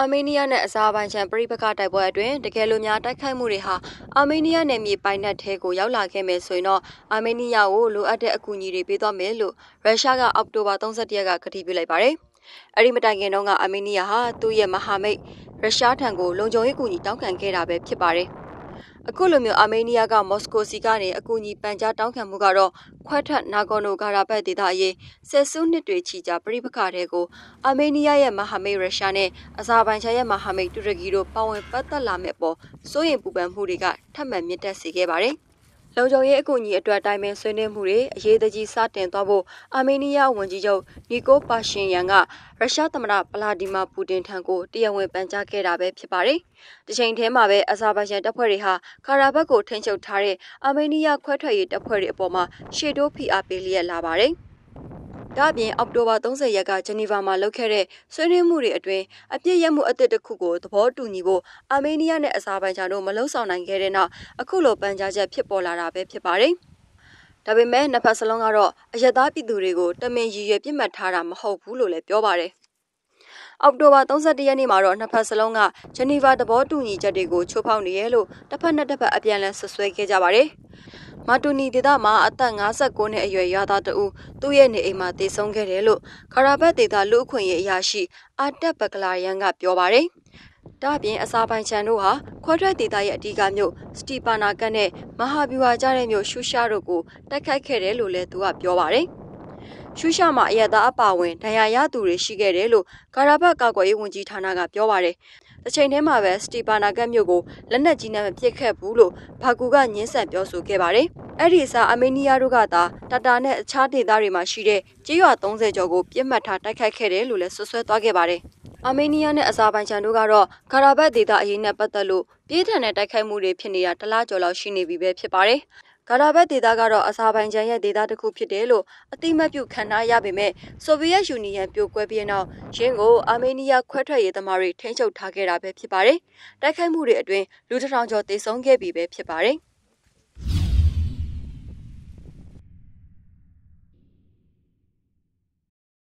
အာမေးနီးယားနဲ့အဇာဘိုင်ဂျန်ပြိပကတိုက်ပွဲအတွင်းတကယ်လို့များတိုက်ခိုက်မှုတွေဟာအာမေးနီးယားနယ်မြေပိုင်နက်ထဲကိုရောက်လာခဲ့မယ်ဆိုရင်တော့အာမေးနီးယားကိုလိုအပ်တဲ့အကူအညီတွေပေးသွားမယ်လို့ရုရှားကအောက်တိုဘာ31ရက်ကကတိပြုလိုက်ပါတယ်။အဲဒီမတိုင်ခင်တုန်းကအာမေးနီးယားဟာသူ့ရဲ့မဟာမိတ်ရုရှားထံကိုလုံခြုံရေးကူညီတောင်းခံခဲ့တာပဲဖြစ်ပါတယ်။အခုလိုမျိုးအာမေးနီးယားကမော်စကိုစီကနေအကူအညီပန်ကြားတောင်းခံမှုကတော့ခွဲထွက်နာဂိုနိုဂါရာဘတ်ဒေသအရေးဆယ်စုနှစ်တွေချီကြာပြိပခါတဲ့ကိုအာမေးနီးယားရဲ့မဟာမိတ်ရုရှားနဲ့အဇာဘိုင်ဂျန်ရဲ့မဟာမိတ်တူရကီတို့ပါဝင်ပတ်သက်လာမဲ့ပေါ်စိုးရိမ်ပူပန်မှုတွေကထပ်မံမြင့်တက်စေခဲ့ပါတယ်။လုံခြုံရေးအကူအညီအတွက်တိုင်ပင်ဆွေးနွေးမှုတွေအရေးတကြီးစတင်သွားဖို့အာမေးနီးယားဝန်ကြီးချုပ်နီကိုပါရှင်ယန်ကရုရှားသမ္မတဗလာဒီမာပူတင်ထံကိုတရားဝင်ပန်ကြားခဲ့တာပဲဖြစ်ပါတယ်။တချိန်တည်းမှာပဲအဇာဘိုင်ဂျန်တပ်ဖွဲ့တွေဟာကာရာဘတ်ကိုထိန်းချုပ်ထားတဲ့အာမေးနီးယားခွဲထွက်ရေးတပ်ဖွဲ့တွေအပေါ်မှာရှေ့တိုးဖိအားပေးလျက်လာပါတယ်။။ဒါ့အပြင်အောက်တိုဘာ30ရက်ကဂျနီဗာမှာလုပ်ခဲ့တဲ့ဆွေးနွေးမှုတွေအတွင်းအပြစ်ရမှုအသစ်တစ်ခုကိုသဘောတူညီဖို့အာမေးနီးယားနဲ့အဇာဘိုင်ဂျန်တို့မလုံဆောင်နိုင်ခဲ့တဲ့နောက်အခုလိုပန်ကြားချက်ဖြစ်ပေါ်လာတာပဲဖြစ်ပါတယ်။ဒါပေမဲ့နှစ်ဖက်စလုံးကတော့အယက်သားပြည်သူတွေကိုတမင်ရည်ရွယ်ပြစ်မှတ်ထားတာမဟုတ်ဘူးလို့လည်းပြောပါတယ်။အောက်တိုဘာ31ရက်နေ့မှာတော့နှစ်ဖက်စလုံးကဂျနီဗာသဘောတူညီချက်တွေကိုချိုးဖောက်နေရလို့တစ်ဖက်နဲ့တစ်ဖက်အပြန်အလှန်ဆွဆွဲခဲ့ကြပါတယ်။မာတူနီဒေသမှာအသက်59နှစ်အရွယ်ရွာသားတဦးသူ့ရဲ့နေအိမ်မှာတေဆုံးခဲ့တယ်လို့ခရာဘတ်ဒေသလူအခွင့်ရေးအရာရှိအာတက်ဘကလာရန်ကပြောပါတယ်။ဒါ့အပြင်အစာပိုင်ချန်တို့ဟာခွဲထွက်ဒေသရဲ့အဓိကမြို့စတီပါနာကတ်နဲ့မဟာဗျူဟာကျတဲ့မြို့ရှူရှားတို့ကိုတိုက်ခိုက်ခဲ့တယ်လို့လည်းသူကပြောပါတယ်။ရှုရှာမှာအရတားအပါဝင်ဒဏ်ရာရသူတွေရှိခဲ့တယ်လို့ကာရာဘတ်ကာကွယ်ရေးဝန်ကြီးဌာနကပြောပါတယ်။တစ်ချိန်တည်းမှာပဲစတီပါနာကတ်မြို့ကိုလက်နက်ကြီးနဲ့မပစ်ခတ်ဘူးလို့ဘာကူကညှင်းဆန်ပြောဆိုခဲ့ပါတယ်။အဲ့ဒီအစားအမေးနီးယားတို့ကသာတာတာနဲ့အခြားဒေသတွေမှာရှိတဲ့ကြေးရွာ30ကျော်ကိုပြစ်မှတ်ထားတိုက်ခိုက်ခဲ့တယ်လို့လည်းဆွဆွဲသွားခဲ့ပါတယ်။အာမေးနီးယားနဲ့အဇာဘိုင်ဂျန်တို့ကတော့ကာရာဘတ်ဒေသအရေးနဲ့ပတ်သက်လို့ပြည်ထန်တဲ့တိုက်ခိုက်မှုတွေဖြစ်နေတာတလားကျော်လောက်ရှိနေပြီပဲဖြစ်ပါတယ်။ဂါဒါဘက်ဒေသကတော့အဇာဘိုင်ဂျန်ရဲ့ဒေသတစ်ခုဖြစ်တယ်လို့အတိမတ်ပြုခံထားရပေမဲ့ဆိုဗီယက်ယူနီယံပြိုကွဲပြီးနောက်ရင်းကိုအာမေးနီးယားခွဲထွက်ရေးသမားတွေထိန်းချုပ်ထားခဲ့တာပဲဖြစ်ပါတယ်။တိုက်ခိုက်မှုတွေအတွင်းလူတစ်ထောင်ကျော်သေဆုံးခဲ့ပြီပဲဖြစ်ပါတယ်။